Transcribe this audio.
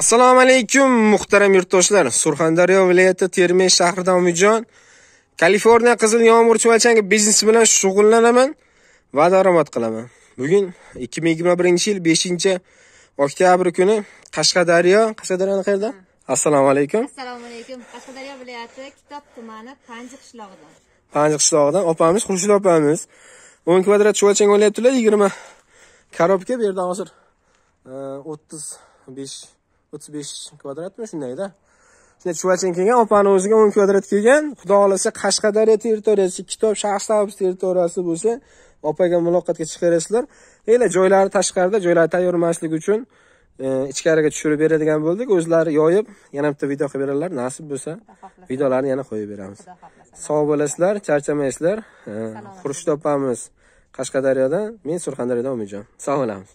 assalomu alaykum muhtaram yurtdoshlar surxondaryo viloyati termiz shahrida umidjon kaliforniya qizil yomg'irchuvachang biznesi bilan shug'ullanaman va daromad qilaman bugun 2021 yil 5 oktyabr kuni qashqadaryo qashqadaryoni qayerda assalomu alaykum assalomu alaykum qashqadaryo viloyati kitob tumani panji qishlog'idan panji qishlog'idan opamiz xurshid opamiz 10 kvadrat chuvachang o'ylayaptilar 20 korobka bu yerdan hozir 35 o'ttiz besh kvadratmi shundayda shunday chuvachin kelgan opani o'ziga o'n kvadrat kelgan xudo xohlasa qashqadaryo territoriyasi kitob shaxstabs territoriyasi bo'lsa opaga muloqotga chiqarasizlar ela joylari tashqarida joylari tayyor emasligi uchun e, ichkariga tushirib beradigan bo'ldik o'zlari yoyib yana bitta video qilib beradilar nasib bo'lsa videolarni yana qo'yib beramiz sog' bo'lasizlar charchamaysizlar e, xurshid opamiz qashqadaryodan men surxondaryodan umidjon sog' bo'lamiz